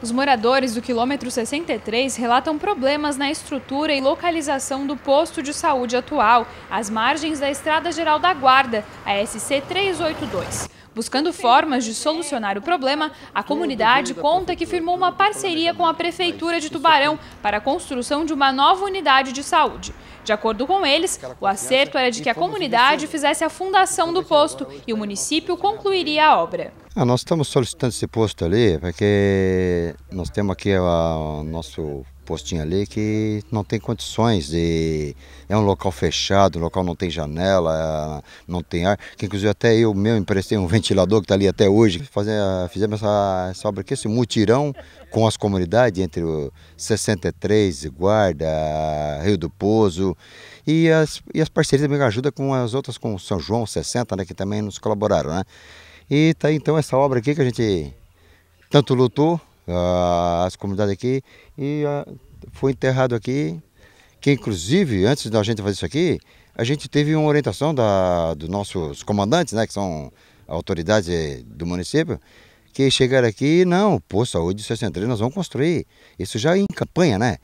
Os moradores do quilômetro 63 relatam problemas na estrutura e localização do posto de saúde atual, às margens da Estrada Geral da Guarda, a SC 382. Buscando formas de solucionar o problema, a comunidade conta que firmou uma parceria com a Prefeitura de Tubarão para a construção de uma nova unidade de saúde. De acordo com eles, o acerto era de que a comunidade fizesse a fundação do posto e o município concluiria a obra. Ah, nós estamos solicitando esse posto ali porque nós temos aqui ah, o nosso postinho ali que não tem condições de. É um local fechado, o local não tem janela, não tem ar. Que inclusive até eu meu emprestei um ventilador que está ali até hoje. Fazer, fizemos essa, essa obra aqui, esse mutirão com as comunidades entre o 63, Guarda, Rio do Pozo. E as, e as parcerias também ajudam com as outras, com São João 60, né, que também nos colaboraram. Né? E tá então essa obra aqui que a gente tanto lutou as comunidades aqui e foi enterrado aqui, que inclusive, antes da gente fazer isso aqui, a gente teve uma orientação da, dos nossos comandantes, né, que são autoridades eh, do município, que chegaram aqui, não, pô, saúde 63, é nós vamos construir. Isso já é em campanha, né?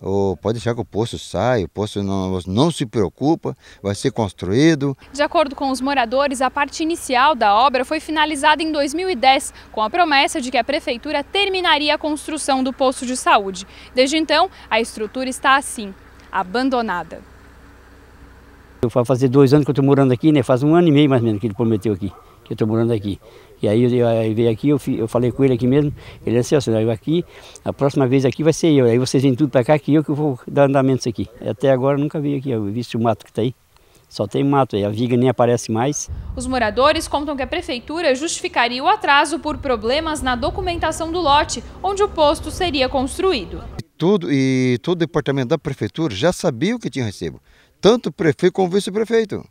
Oh, pode deixar que o poço saia, o poço não, não se preocupa, vai ser construído. De acordo com os moradores, a parte inicial da obra foi finalizada em 2010, com a promessa de que a prefeitura terminaria a construção do poço de saúde. Desde então, a estrutura está assim, abandonada. Vai fazer dois anos que eu estou morando aqui, né? Faz um ano e meio mais ou menos que ele prometeu aqui que eu estou morando aqui. E aí eu, eu veio aqui, eu, eu, falei com ele aqui mesmo, ele disse assim, eu aqui, a próxima vez aqui vai ser eu, aí vocês vêm tudo para cá que eu que vou dar andamento isso aqui. Até agora eu nunca vi aqui, eu visto o mato que está aí. Só tem mato aí, a viga nem aparece mais. Os moradores contam que a prefeitura justificaria o atraso por problemas na documentação do lote, onde o posto seria construído. Tudo, e todo o departamento da prefeitura já sabia o que tinha recebido, tanto o prefeito como o vice-prefeito.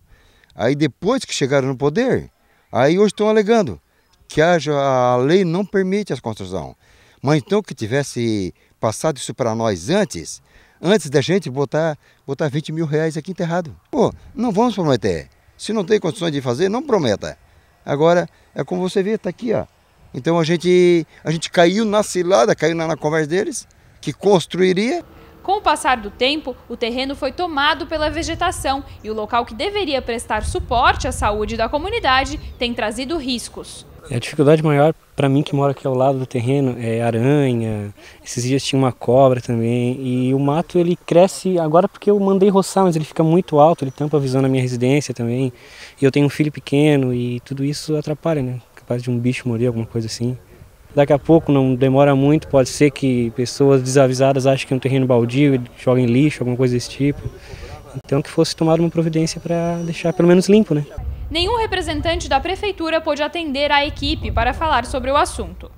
Aí depois que chegaram no poder, Aí hoje estão alegando que a lei não permite a construção. Mas então que tivesse passado isso para nós antes, antes da gente botar, botar 20 mil reais aqui enterrado. Pô, não vamos prometer. Se não tem condições de fazer, não prometa. Agora, é como você vê, está aqui, ó. Então a gente, a gente caiu na cilada, caiu na, na conversa deles, que construiria com o passar do tempo, o terreno foi tomado pela vegetação e o local que deveria prestar suporte à saúde da comunidade tem trazido riscos. A dificuldade maior para mim que mora aqui ao lado do terreno é aranha. Esses dias tinha uma cobra também e o mato ele cresce agora porque eu mandei roçar, mas ele fica muito alto, ele tampa a visão da minha residência também. E eu tenho um filho pequeno e tudo isso atrapalha, né? Capaz de um bicho morrer, alguma coisa assim. Daqui a pouco, não demora muito, pode ser que pessoas desavisadas achem que é um terreno baldio, joguem lixo, alguma coisa desse tipo. Então que fosse tomada uma providência para deixar pelo menos limpo, né? Nenhum representante da prefeitura pôde atender a equipe para falar sobre o assunto.